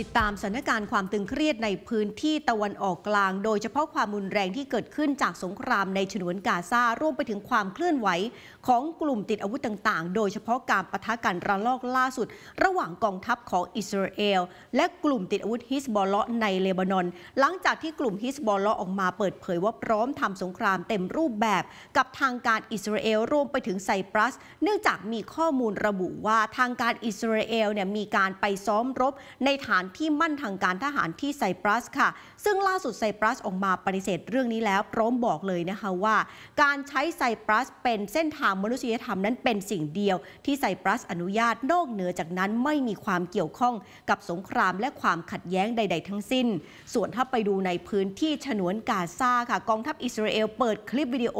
ติดตามสถานการณ์ความตึงเครียดในพื้นที่ตะวันออกกลาง โดยเฉพาะความรุนแรงที่เกิดขึ้นจากสงครามในฉนวนกาซา รวมไปถึงความเคลื่อนไหว ของกลุ่มติดอาวุธต่างๆ โดยเฉพาะการประทะกันระลอกล่าสุด ระหว่างกองทัพของอิสราเอลและกลุ่มติดอาวุธฮิสบอลเลาะในเลบานอน หลังจากที่กลุ่มฮิสบอลเลาะออกมาเปิดเผยว่าพร้อมทำสงครามเต็มรูปแบบ กับทางการอิสราเอลรวมไปถึงไซปรัส เนื่องจากมีข้อมูลระบุว่าทางการอิสราเอลเนี่ยมีการไปซ้อมรบในฐานานที่มั่นทางการทหารที่ไซปรัสค่ะ ซึ่งล่าสุดไซปรัสออกมาปฏิเสธเรื่องนี้แล้วพร้อมบอกเลยนะคะว่า การใช้ไซปรัสเป็นเส้นทางมนุษยธรรมนั้นเป็นสิ่งเดียวที่ไซปรัสอนุญาตนอกเหนือจากนั้นไม่มีความเกี่ยวข้อง กับสงครามและความขัดแย้งใด ๆ ทั้งสิ้น ส่วนถ้าไปดูในพื้นที่ฉนวนกาซาค่ะ กองทัพอิสราเอล เปิดคลิปวิดีโอ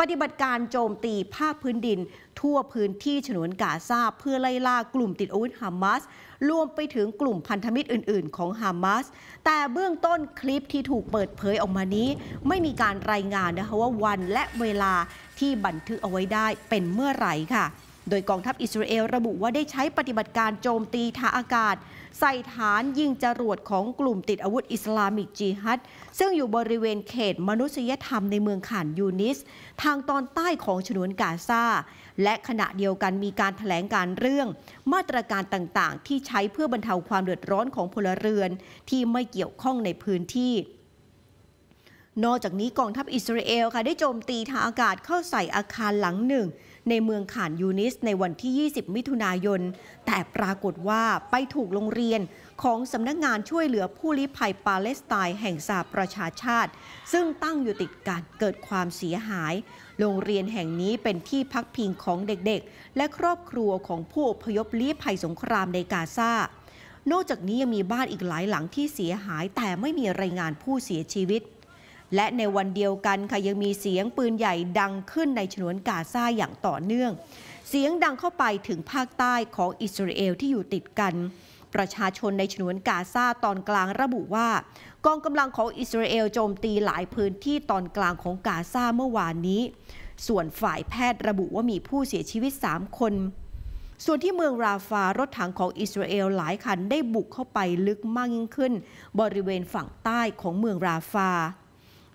ปฏิบัติการโจมตีภาคพื้นดินทั่วพื้นที่ฉนวนกาซาเพื่อไล่ล่ากลุ่มติดอาวุธฮามาสรวมไปถึงกลุ่มพันธมิตรอื่น ๆ ของฮามาส แต่เบื้องต้นคลิปที่ถูกเปิดเผยออกมานี้ ไม่มีการรายงานนะคะว่าวัน และเวลาที่บันทึกเอาไว้ได้เป็นเมื่อไหร่ค่ะ โดยกองทัพอิสราเอลระบุว่าได้ใช้ปฏิบัติการโจมตีทางอากาศ ใส่ฐานยิงจรวดของกลุ่มติดอาวุธอิสลามิกจีฮัดซึ่งอยู่บริเวณเขตมนุษยธรรมในเมืองข่านยูนิสทางตอนใต้ของฉนวนกาซาและขณะเดียวกันมีการถแถลงการเรื่อง มาตรการต่างๆ ที่ใช้เพื่อบรรเทาความเดือดร้อนของพลเรือน ที่ไม่เกี่ยวข้องในพื้นที่ นอกจากนี้กองทัพอิสราเอลค่ะได้โจมตีทางอากาศเข้าใส่อาคารหลังหนึ่ง ในเมืองขานยูนิสในวันที่ 20 มิถุนายน แต่ปรากฏว่าไปถูกโรงเรียนของสำนักงงานช่วยเหลือผู้ลี้ภัยปาเลสไตน์แห่งสหประชาชาติ ซึ่งตั้งอยู่ติดกันเกิดความเสียหายโรงเรียนแห่งนี้เป็นที่พักพิงของเด็กๆ และครอบครัวของผู้อพยพลี้ภัยสงครามในกาซา นอกจากนี้ยังมีบ้านอีกหลายหลังที่เสียหายแต่ไม่มีรายงานผู้เสียชีวิต และในวันเดียวกันค่ะยังมีเสียงปืนใหญ่ดังขึ้นในฉนวนกาซาอย่างต่อเนื่อง เสียงดังเข้าไปถึงภาคใต้ของอิสราเอลที่อยู่ติดกัน ประชาชนในฉนวนกาซาตอนกลางระบุว่ากองกำลังของอิสราเอลโจมตีหลายพื้นที่ตอนกลางของกาซาเมื่อวานนี้ ส่วนฝ่ายแพทย์ระบุว่ามีผู้เสียชีวิต3คน ส่วนที่เมืองราฟารถถังของอิสราเอลหลายคันได้บุกเข้าไปลึกมากยิ่งขึ้น บริเวณฝั่งใต้ของเมืองราฟา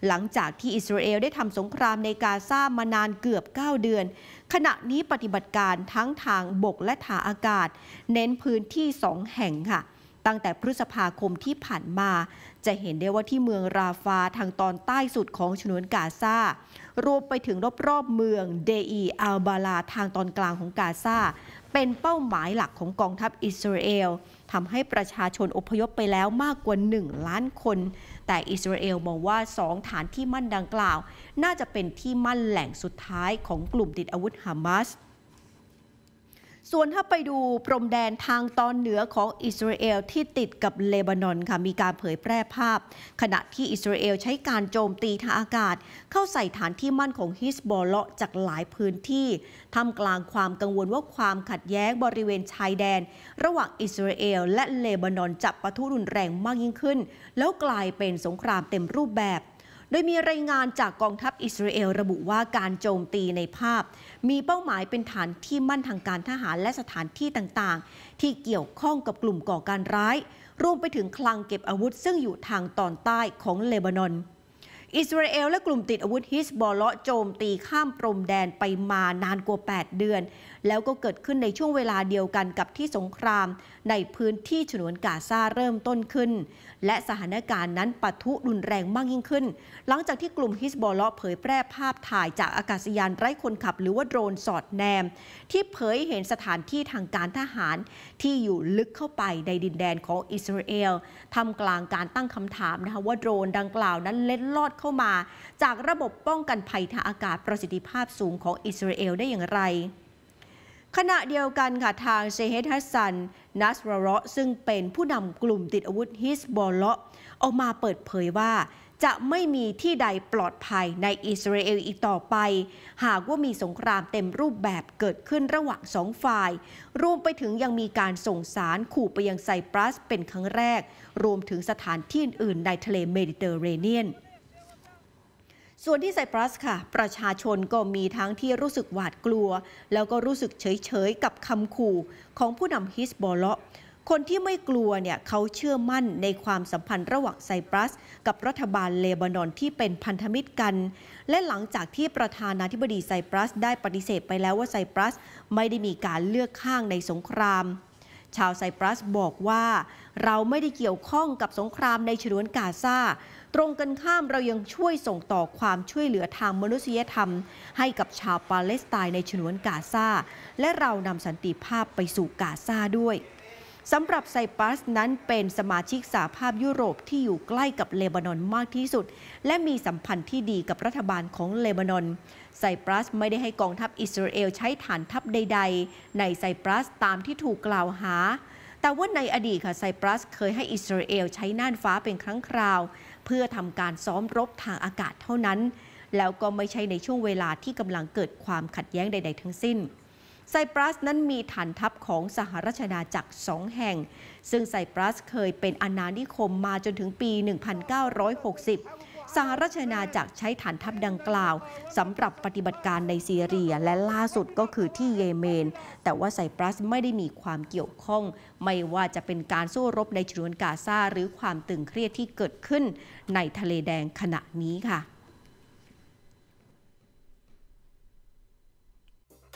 หลังจากที่อิสราเอล ได้ทำสงครามในกาซามานานเกือบ 9 เดือน ขณะนี้ปฏิบัติการทั้งทางบกและทางอากาศ เน้นพื้นที่2แห่งค่ะตั้งแต่พฤษภาคมที่ผ่านมาจะเห็นได้ว่าที่เมืองราฟาทางตอนใต้สุดของฉนวนกาซารวมไปถึงรอบๆเมืองเดอีอัลบาลา ทางตอนกลางของกาซาเป็นเป้าหมายหลักของกองทัพอิสราเอลทำให้ประชาชนอพยพไปแล้วมากกว่า 1 ล้านคน แต่อิสราเอลมองว่า 2 ฐานที่มั่นดังกล่าวน่าจะเป็นที่มั่นแหล่งสุดท้ายของกลุ่มติดอาวุธฮามาสส่วนถ้าไปดู พรมแดนทางตอนเหนือของอิสราเอลที่ติดกับเลบานอนค่ะมีการเผยแพร่ภาพ ขณะที่อิสราเอลใช้การโจมตีทางอากาศ เข้าใส่ฐานที่มั่นของฮิสบอลเลาะจากหลายพื้นที่ทำกลางความกังวลว่าความขัดแย้งบริเวณชายแดน ระหว่างอิสราเอลและเลบานอนจะปะทุรุนแรงมากยิ่งขึ้น แล้วกลายเป็นสงครามเต็มรูปแบบโดยมีรายงานจากกองทัพอิสราเอลระบุว่าการโจมตีในภาพ มีเป้าหมายเป็นฐานที่มั่นทางการทหารและสถานที่ต่างๆ ที่เกี่ยวข้องกับกลุ่มก่อการร้ายรวมไปถึงคลังเก็บอาวุธซึ่งอยู่ทางตอนใต้ของเลบานอนอิสราเอลและกลุ่มติดอาวุธฮิสบอลเลาะโจมตีข้ามพรมแดนไปมานานกว่า 8 เดือน แล้วก็เกิดขึ้นในช่วงเวลาเดียวกันกับที่สงคราม ในพื้นที่ฉนวนกาซาเริ่มต้นขึ้น และสถานการณ์นั้นปะทุรุนแรงมากยิ่งขึ้น หลังจากที่กลุ่มฮิสบอลเลาะเผยแพร่ภาพถ่ายจากอากาศยานไร้คนขับหรือว่าโดรนสอดแนม ที่เผยเห็นสถานที่ทางการทหารที่อยู่ลึกเข้าไปในดินแดนของอิสราเอลทำกลางการตั้งคำถามนะคะว่าโดรนดังกล่าวนั้นเล็ดลอดเข้ามาจากระบบป้องกันภัยทางอากาศประสิทธิภาพสูงของอิสราเอลได้อย่างไร ขณะเดียวกันค่ะทางเซเฮตฮัสซันนัสรอซึ่งเป็นผู้นำกลุ่มติดอาวุธฮิสบอลเลาะออกมาเปิดเผยว่า จะไม่มีที่ใดปลอดภัยในอิสราเอลอีกต่อไป หากว่ามีสงครามเต็มรูปแบบเกิดขึ้นระหว่างสองฝ่ายรวมไปถึงยังมีการส่งสารขู่ไปยังไซปรัสเป็นครั้งแรก รวมถึงสถานที่อื่นในทะเลเมดิเตอร์เรเนียนส่วนที่ไซปรัสค่ะ ประชาชนก็มีทั้งที่รู้สึกหวาดกลัว แล้วก็รู้สึกเฉยๆ กับคำขู่ของผู้นำฮิสบอลเลาะคนที่ไม่กลัวเนี่ย เขาเชื่อมั่นในความสัมพันธ์ระหว่างไซปรัสกับรัฐบาลเลบานอนที่เป็นพันธมิตรกัน และหลังจากที่ประธานาธิบดีไซปรัส ได้ปฏิเสธไปแล้วว่าไซปรัสไม่ได้มีการเลือกข้างในสงครามชาวไซปรัสบอกว่า เราไม่ได้เกี่ยวข้องกับสงครามในฉนวนกาซาตรงกันข้ามเรายังช่วยส่งต่อความช่วยเหลือทางมนุษยธรรมให้กับชาวปาเลสไตน์ในฉนวนกาซาและเรานำสันติภาพไปสู่กาซาด้วยสำหรับไซปรัสนั้นเป็นสมาชิกสหภาพยุโรปที่อยู่ใกล้กับเลบานอนมากที่สุด และมีสัมพันธ์ที่ดีกับรัฐบาลของเลบานอนไซปรัสไม่ได้ให้กองทัพอิสราเอลใช้ฐานทัพใดๆ ในไซปรัสตามที่ถูกกล่าวหา แต่ว่าในอดีตค่ะไซปรัสเคยให้อิสราเอลใช้น่านฟ้าเป็นครั้งคราว เพื่อทำการซ้อมรบทางอากาศเท่านั้น แล้วก็ไม่ใช่ในช่วงเวลาที่กำลังเกิดความขัดแย้งใดๆ ทั้งสิ้นไซปรัสนั้นมีฐานทัพของสหราชอาณาจักรสองแห่ง ซึ่งไซปรัสเคยเป็นอาณานิคมมาจนถึงปี 1960 สหราชอาณาจักรใช้ฐานทัพดังกล่าว สำหรับปฏิบัติการในซีเรียและล่าสุดก็คือที่เยเมน แต่ว่าไซปรัสไม่ได้มีความเกี่ยวข้อง ไม่ว่าจะเป็นการสู้รบในฉนวนกาซาหรือความตึงเครียดที่เกิดขึ้น ในทะเลแดงขณะนี้ค่ะ